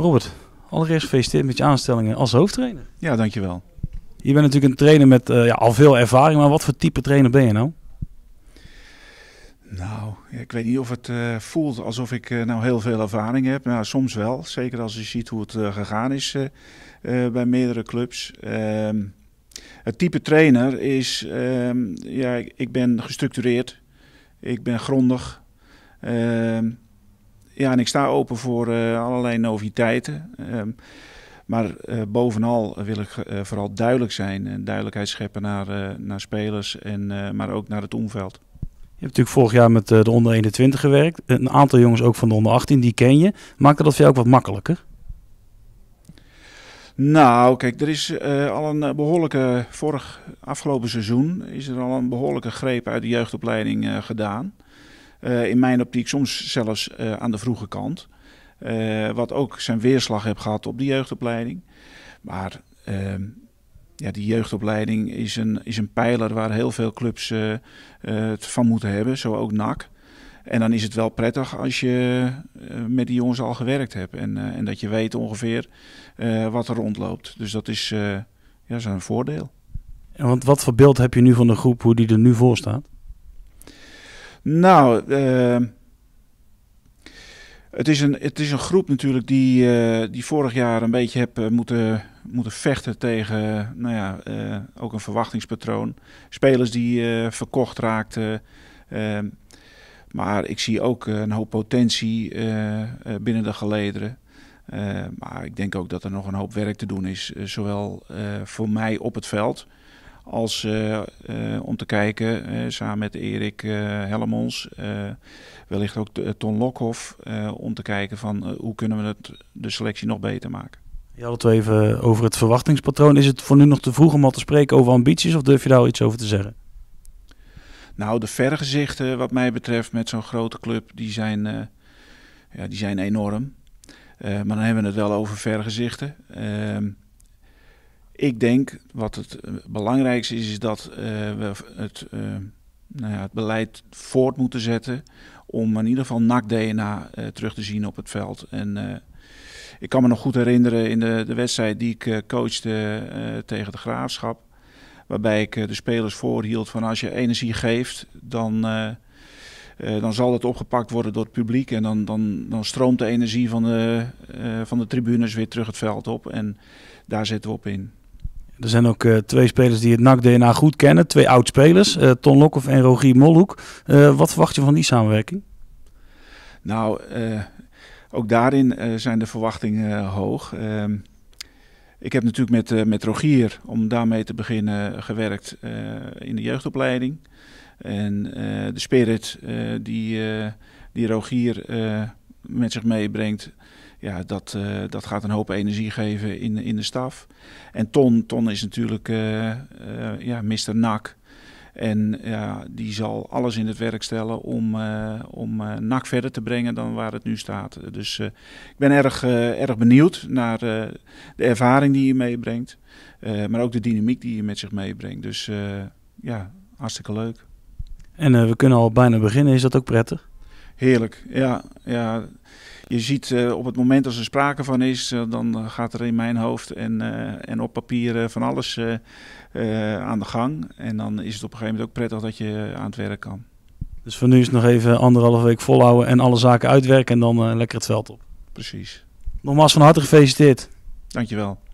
Robert, allereerst gefeliciteerd met je aanstellingen als hoofdtrainer. Ja, dankjewel. Je bent natuurlijk een trainer met eh, ja, al veel ervaring, maar wat voor type trainer ben je nou? Nou, ik weet niet of het eh, voelt alsof ik eh, nou heel veel ervaring heb. Nou, soms wel, zeker als je ziet hoe het gegaan is bij meerdere clubs. Ehm, het type trainer is, ehm, ja, ik ben gestructureerd, ik ben grondig. Ehm, ja, en ik sta open voor eh, allerlei noviteiten. Ehm, maar eh, bovenal wil ik eh, vooral duidelijk zijn en duidelijkheid scheppen naar, naar spelers, en, maar ook naar het omveld. Je hebt natuurlijk vorig jaar met de onder 21 gewerkt. Een aantal jongens ook van de onder 18, die ken je. Maakt dat voor jou ook wat makkelijker? Nou, kijk, er is al een behoorlijke, vorig afgelopen seizoen is er al een behoorlijke greep uit de jeugdopleiding gedaan. Eh, in mijn optiek soms zelfs eh, aan de vroege kant. Eh, wat ook zijn weerslag heeft gehad op de jeugdopleiding. Maar ehm, ja, die jeugdopleiding is een, is een pijler waar heel veel clubs het van moeten hebben, zo ook NAC. En dan is het wel prettig als je met die jongens al gewerkt hebt en, en dat je weet ongeveer wat er rondloopt. Dus dat is, ja, is een voordeel. En want wat voor beeld heb je nu van de groep, hoe die er nu voor staat? Nou, ehm, het, is een, het is een groep natuurlijk die, eh, die vorig jaar een beetje heb eh, moeten, moeten vechten tegen nou ja, eh, ook een verwachtingspatroon. Spelers die verkocht raakten. Ehm, maar ik zie ook een hoop potentie binnen de gelederen. maar ik denk ook dat er nog een hoop werk te doen is, zowel voor mij op het veld als eh, eh, om te kijken, eh, samen met Erik Hellemons, wellicht ook Ton Lokhoff, om te kijken van hoe kunnen we het, de selectie nog beter maken. Je had het even over het verwachtingspatroon. Is het voor nu nog te vroeg om al te spreken over ambities of durf je daar al iets over te zeggen? Nou, de vergezichten wat mij betreft met zo'n grote club, die zijn, ja, die zijn enorm. maar dan hebben we het wel over vergezichten. Uh, ik denk wat het eh, belangrijkste is, is dat eh, we het, eh, nou ja, het beleid voort moeten zetten om in ieder geval NAC-DNA terug te zien op het veld. En ik kan me nog goed herinneren in de, de wedstrijd die ik coachte tegen de Graafschap waarbij ik de spelers voorhield van als je energie geeft, dan, dan zal dat opgepakt worden door het publiek. En dan, dan, dan stroomt de energie van de, van de tribunes weer terug het veld op. En daar zitten we op in. Er zijn ook eh, twee spelers die het NAC-DNA goed kennen. Twee oud-spelers, uh, eh, Ton Lokhoff en Rogier Molhoek. Eh, wat verwacht je van die samenwerking? Nou, ook daarin zijn de verwachtingen hoog. Ehm, ik heb natuurlijk met, met Rogier, om daarmee te beginnen, gewerkt in de jeugdopleiding. En de spirit die, die Rogier met zich meebrengt, ja, dat, eh, dat gaat een hoop energie geven in, in de staf. En Ton, Ton is natuurlijk eh, eh, ja, Mr. Nak. En ja, die zal alles in het werk stellen om, uh, om NAC verder te brengen dan waar het nu staat. Dus ik ben erg, erg benieuwd naar de ervaring die je meebrengt. maar ook de dynamiek die je met zich meebrengt. Dus ja, hartstikke leuk. En we kunnen al bijna beginnen. Is dat ook prettig? Heerlijk, ja. ja. Je ziet eh, op het moment als er sprake van is, eh, dan eh, gaat er in mijn hoofd en, en op papier van alles aan de gang. En dan is het op een gegeven moment ook prettig dat je aan het werk kan. Dus voor nu is het nog even anderhalf week volhouden en alle zaken uitwerken en dan lekker het veld op. Precies. Nogmaals van harte gefeliciteerd. Dankjewel.